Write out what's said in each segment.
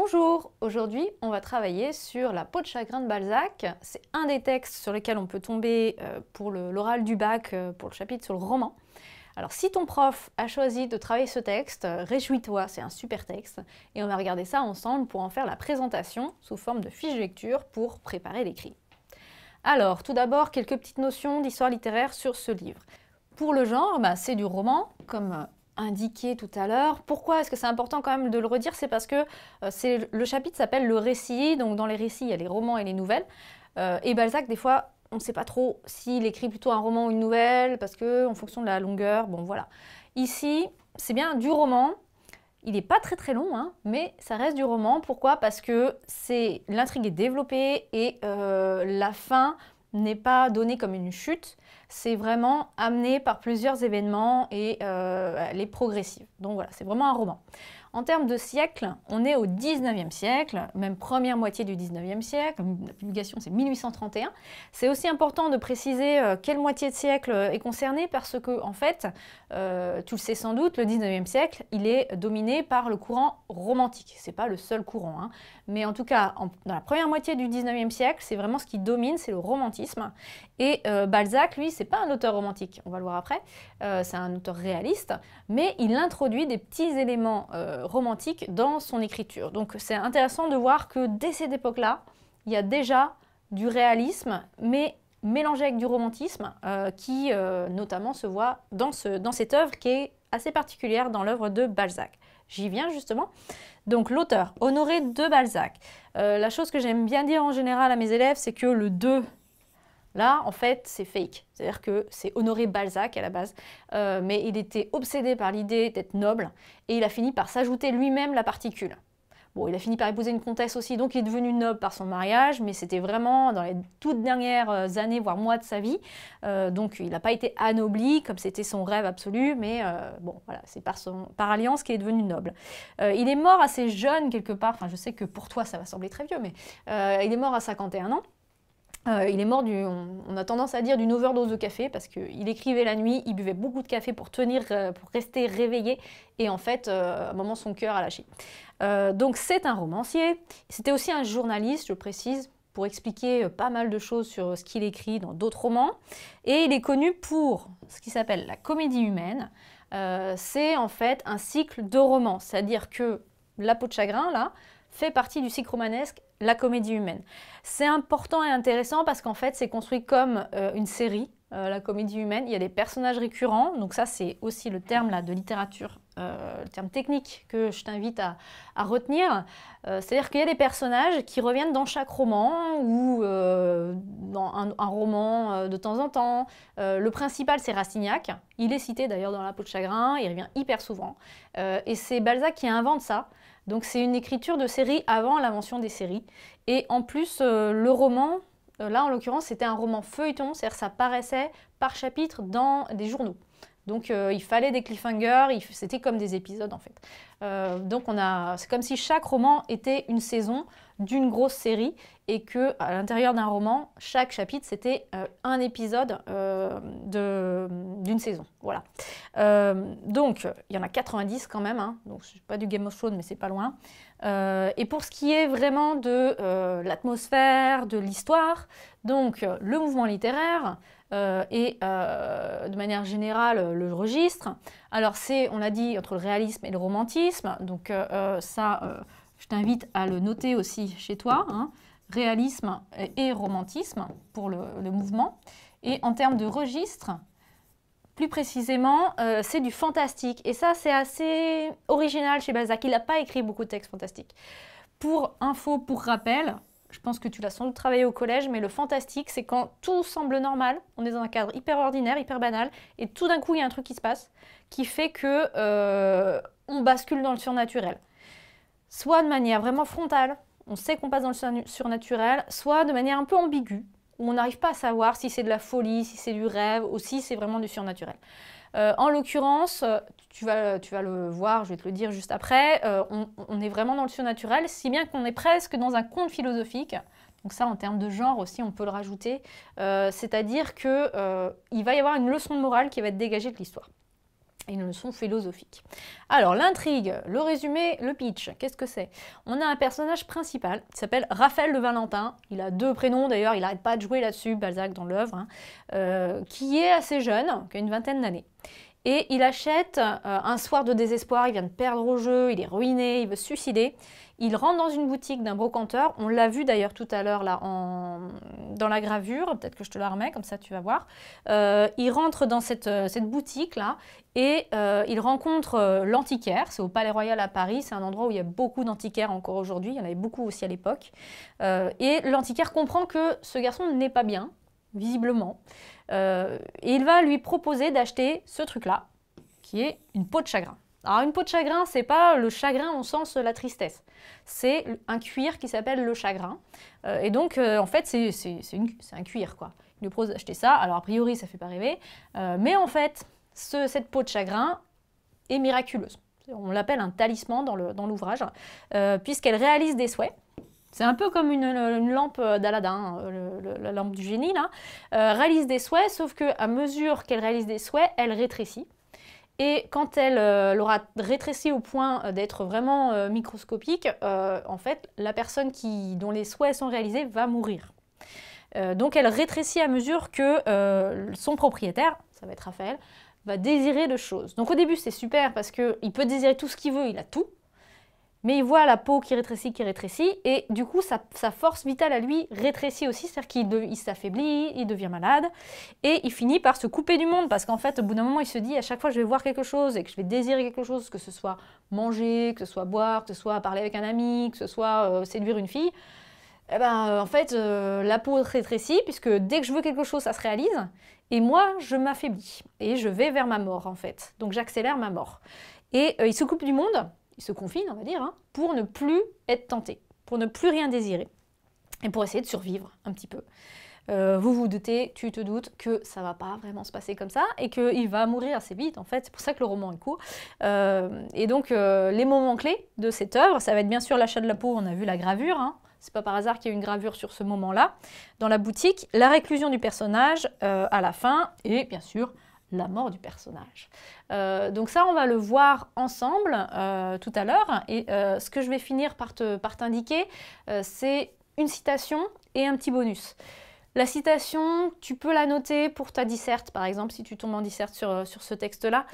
Bonjour, aujourd'hui on va travailler sur La peau de chagrin de Balzac. C'est un des textes sur lesquels on peut tomber euh, pour l'oral du bac, euh, pour le chapitre sur le roman. Alors si ton prof a choisi de travailler ce texte, euh, réjouis-toi, c'est un super texte. Et on va regarder ça ensemble pour en faire la présentation sous forme de fiche de lecture pour préparer l'écrit. Alors tout d'abord quelques petites notions d'histoire littéraire sur ce livre. Pour le genre, bah, c'est du roman, comme indiqué tout à l'heure. Pourquoi est-ce que c'est important quand même de le redire C'est parce que euh, c'est le chapitre s'appelle le récit, donc dans les récits, il y a les romans et les nouvelles. Euh, et Balzac, des fois, on ne sait pas trop s'il écrit plutôt un roman ou une nouvelle, parce qu'en fonction de la longueur, bon voilà. Ici, c'est bien du roman. Il n'est pas très très long, hein, mais ça reste du roman. Pourquoi Parce que c'est l'intrigue est développée et euh, la fin n'est pas donné comme une chute, c'est vraiment amené par plusieurs événements et elle euh, est progressive. Donc voilà, c'est vraiment un roman. En termes de siècle, on est au 19e siècle, même première moitié du 19e siècle. La publication, c'est 1831. C'est aussi important de préciser euh, quelle moitié de siècle euh, est concernée parce que, en fait, euh, tu le sais sans doute, le 19e siècle, il est dominé par le courant romantique. C'est pas le seul courant, hein. mais en tout cas, dans la première moitié du 19e siècle, c'est vraiment ce qui domine, c'est le romantisme. Et Balzac, lui, c'est pas un auteur romantique, on va le voir après, c'est un auteur réaliste, mais il introduit des petits éléments euh, romantique dans son écriture. Donc c'est intéressant de voir que dès cette époque-là, il y a déjà du réalisme, mais mélangé avec du romantisme, euh, qui euh, notamment se voit dans, ce, dans cette œuvre qui est assez particulière dans l'œuvre de Balzac. J'y viens justement. Donc l'auteur, Honoré de Balzac. la chose que j'aime bien dire en général à mes élèves, c'est que le 2 Là, en fait, c'est fake. C'est-à-dire que c'est Honoré Balzac à la base, euh, mais il était obsédé par l'idée d'être noble et il a fini par s'ajouter lui-même la particule. Bon, il a fini par épouser une comtesse aussi, donc il est devenu noble par son mariage, mais c'était vraiment dans les toutes dernières euh, années, voire mois de sa vie. Euh, donc il n'a pas été anobli, comme c'était son rêve absolu, mais bon, voilà, c'est par, alliance qu'il est devenu noble. il est mort assez jeune, quelque part, enfin je sais que pour toi ça va sembler très vieux, mais il est mort à 51 ans. Euh, il est mort, on, a tendance à dire, d'une overdose de café, parce qu'il écrivait la nuit, il buvait beaucoup de café pour tenir, euh, pour rester réveillé, et en fait, euh, à un moment, son cœur a lâché. donc c'est un romancier, c'était aussi un journaliste, je précise, pour expliquer pas mal de choses sur ce qu'il écrit dans d'autres romans, et il est connu pour ce qui s'appelle la comédie humaine. c'est en fait un cycle de romans, c'est-à-dire que La peau de chagrin, là, fait partie du cycle romanesque, la comédie humaine. C'est important et intéressant parce qu'en fait, c'est construit comme euh, une série, euh, la comédie humaine. Il y a des personnages récurrents, donc ça, c'est aussi le terme là, de littérature euh, le terme technique que je t'invite à, retenir. Euh, c'est-à-dire qu'il y a des personnages qui reviennent dans chaque roman ou euh, dans un, un roman de temps en temps. le principal, c'est Rastignac. Il est cité d'ailleurs dans La peau de chagrin, il revient hyper souvent. et c'est Balzac qui invente ça. Donc c'est une écriture de série avant l'invention des séries. Et en plus, le roman, là en l'occurrence, c'était un roman feuilleton, c'est-à-dire ça paraissait par chapitre dans des journaux. Donc euh, il fallait des cliffhangers, c'était comme des épisodes en fait. Euh, donc on a, c'est comme si chaque roman était une saison d'une grosse série et que à l'intérieur d'un roman, chaque chapitre c'était euh, un épisode d'une saison. Voilà. donc il y en a 90 quand même, hein, donc c'est pas du Game of Thrones mais c'est pas loin. et pour ce qui est vraiment de l'atmosphère, de l'histoire, donc le mouvement littéraire. Euh, et euh, de manière générale le registre. Alors c'est, on l'a dit, entre le réalisme et le romantisme, donc euh, ça, je t'invite à le noter aussi chez toi, hein. réalisme et romantisme pour le, mouvement. Et en termes de registre, plus précisément, c'est du fantastique. Et ça, c'est assez original chez Balzac. Il n'a pas écrit beaucoup de textes fantastiques. Pour info, pour rappel, je pense que tu l'as sans doute travaillé au collège, mais le fantastique, c'est quand tout semble normal, on est dans un cadre hyper ordinaire, hyper banal, et tout d'un coup, il y a un truc qui se passe qui fait que euh, on bascule dans le surnaturel. Soit de manière vraiment frontale, on sait qu'on passe dans le surnaturel, soit de manière un peu ambiguë, où on n'arrive pas à savoir si c'est de la folie, si c'est du rêve, ou si c'est vraiment du surnaturel. Euh, en l'occurrence, euh, tu vas, tu vas, le voir, je vais te le dire juste après, euh, on, est vraiment dans le surnaturel, si bien qu'on est presque dans un conte philosophique. Donc ça, en termes de genre aussi, on peut le rajouter. C'est-à-dire qu'il va y avoir une leçon de morale qui va être dégagée de l'histoire une leçon philosophique. Alors l'intrigue, le résumé, le pitch, qu'est-ce que c'est On a un personnage principal qui s'appelle Raphaël de Valentin, il a deux prénoms d'ailleurs, il n'arrête pas de jouer là-dessus, Balzac dans l'œuvre, hein, euh, qui est assez jeune, qui a une vingtaine d'années. Et il achète euh, un soir de désespoir, il vient de perdre au jeu, il est ruiné, il veut se suicider. Il rentre dans une boutique d'un brocanteur, on l'a vu d'ailleurs tout à l'heure là dans la gravure, peut-être que je te la remets, comme ça tu vas voir. Euh, il rentre dans cette, euh, boutique là et il rencontre l'antiquaire, c'est au Palais Royal à Paris, c'est un endroit où il y a beaucoup d'antiquaires encore aujourd'hui, il y en avait beaucoup aussi à l'époque. et l'antiquaire comprend que ce garçon n'est pas bien, visiblement. Euh, et il va lui proposer d'acheter ce truc-là, qui est une peau de chagrin. Alors une peau de chagrin, c'est pas le chagrin au sens la tristesse. C'est un cuir qui s'appelle le chagrin. Euh, et donc, euh, en fait, c'est un cuir, quoi. Il lui propose d'acheter ça. Alors, a priori, ça fait pas rêver. mais en fait, cette peau de chagrin est miraculeuse. On l'appelle un talisman dans l'ouvrage, puisqu'elle réalise des souhaits. C'est un peu comme une, lampe d'Aladin, euh, la lampe du génie, euh, réalise des souhaits, sauf qu'à mesure qu'elle réalise des souhaits, elle rétrécit. Et quand elle euh, l'aura rétréci au point d'être vraiment microscopique, en fait, la personne qui, dont les souhaits sont réalisés va mourir. donc elle rétrécit à mesure que son propriétaire, ça va être Raphaël, va désirer de choses. Donc au début c'est super parce qu'il peut désirer tout ce qu'il veut, il a tout, mais il voit la peau qui rétrécit, qui rétrécit, et du coup, sa, force vitale à lui rétrécit aussi, c'est-à-dire qu'il s'affaiblit, il devient malade, et il finit par se couper du monde, parce qu'en fait, au bout d'un moment, il se dit, à chaque fois, je vais voir quelque chose, et que je vais désirer quelque chose, que ce soit manger, que ce soit boire, que ce soit parler avec un ami, que ce soit euh, séduire une fille, eh ben, euh, en fait, euh, la peau rétrécit, puisque dès que je veux quelque chose, ça se réalise, et moi, je m'affaiblis, et je vais vers ma mort, en fait. Donc, j'accélère ma mort. Et il se coupe du monde, il se confine, on va dire, hein, pour ne plus être tenté, pour ne plus rien désirer, et pour essayer de survivre un petit peu. Euh, vous vous doutez, tu te doutes que ça va pas vraiment se passer comme ça et qu'il va mourir assez vite en fait. C'est pour ça que le roman est court. Euh, et donc euh, les moments clés de cette œuvre, ça va être bien sûr l'achat de la peau. On a vu la gravure. Hein. C'est pas par hasard qu'il y a une gravure sur ce moment-là dans la boutique. La réclusion du personnage à la fin et bien sûr la mort du personnage. Euh, donc ça, on va le voir ensemble euh, tout à l'heure. Et euh, ce que je vais finir par t'indiquer, c'est une citation et un petit bonus. La citation, tu peux la noter pour ta disserte, par exemple, si tu tombes en disserte sur, sur ce texte-là.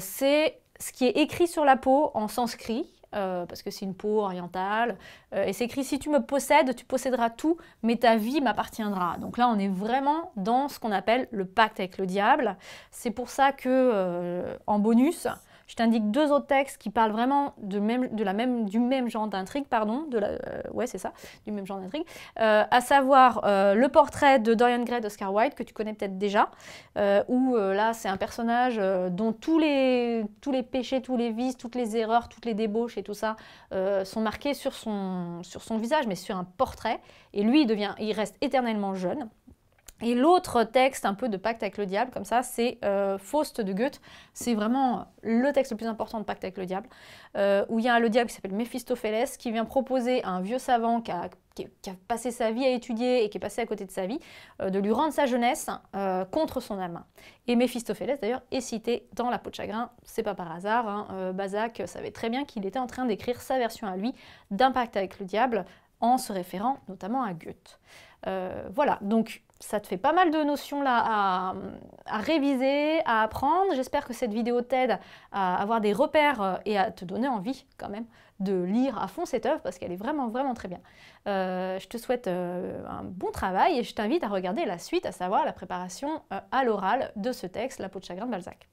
c'est ce qui est écrit sur la peau en sanskrit, euh, parce que c'est une peau orientale. Euh, et c'est écrit si tu me possèdes, tu posséderas tout, mais ta vie m'appartiendra. Donc là, on est vraiment dans ce qu'on appelle le pacte avec le diable. C'est pour ça que, euh, en bonus, je t'indique deux autres textes qui parlent vraiment de la même, du même genre d'intrigue, pardon, de la, euh, ouais c'est ça, du même genre d'intrigue, euh, à savoir euh, le portrait de Dorian Gray d'Oscar Wilde, que tu connais peut-être déjà, où là c'est un personnage dont tous les, tous les péchés, tous les vices, toutes les erreurs, toutes les débauches et tout ça sont marqués sur son, sur son visage, mais sur un portrait, et lui devient, il reste éternellement jeune. Et l'autre texte, un peu de pacte avec le diable, comme ça, c'est euh, Faust de Goethe. C'est vraiment le texte le plus important de pacte avec le diable, euh, où il y a le diable qui s'appelle Méphistophélès, qui vient proposer à un vieux savant qui a, passé sa vie à étudier et qui est passé à côté de sa vie, euh, de lui rendre sa jeunesse contre son âme. Et Méphistophélès, d'ailleurs, est cité dans La peau de chagrin. C'est pas par hasard. Hein. savait très bien qu'il était en train d'écrire sa version à lui d'un pacte avec le diable, en se référant notamment à Goethe. voilà, donc ça te fait pas mal de notions là à, réviser, à apprendre. J'espère que cette vidéo t'aide à avoir des repères euh, et à te donner envie quand même de lire à fond cette œuvre parce qu'elle est vraiment vraiment très bien. Euh, je te souhaite euh, un bon travail et je t'invite à regarder la suite, à savoir la préparation à l'oral de ce texte, La peau de chagrin de Balzac.